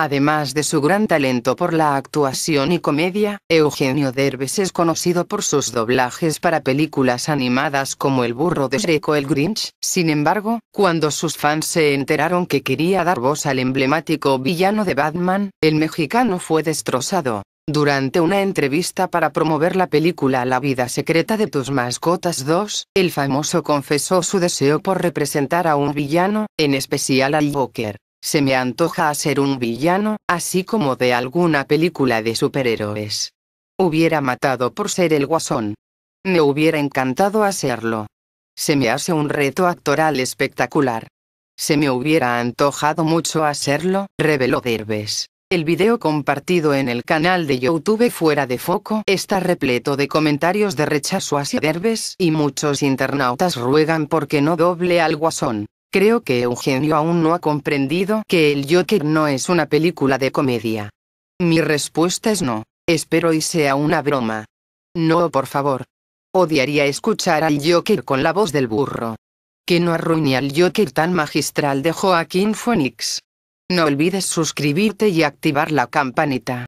Además de su gran talento por la actuación y comedia, Eugenio Derbez es conocido por sus doblajes para películas animadas como El burro de Shrek El Grinch. Sin embargo, cuando sus fans se enteraron que quería dar voz al emblemático villano de Batman, el mexicano fue destrozado. Durante una entrevista para promover la película La vida secreta de tus mascotas 2, el famoso confesó su deseo por representar a un villano, en especial al Joker. Se me antoja hacer un villano, así como de alguna película de superhéroes. Hubiera matado por ser el guasón. Me hubiera encantado hacerlo. Se me hace un reto actoral espectacular. Se me hubiera antojado mucho hacerlo, reveló Derbes. El video compartido en el canal de YouTube Fuera de Foco está repleto de comentarios de rechazo hacia Derbes y muchos internautas ruegan porque no doble al guasón. Creo que Eugenio aún no ha comprendido que el Joker no es una película de comedia. Mi respuesta es no, espero y sea una broma. No, por favor. Odiaría escuchar al Joker con la voz del burro. Que no arruine al Joker tan magistral de Joaquín Phoenix. No olvides suscribirte y activar la campanita.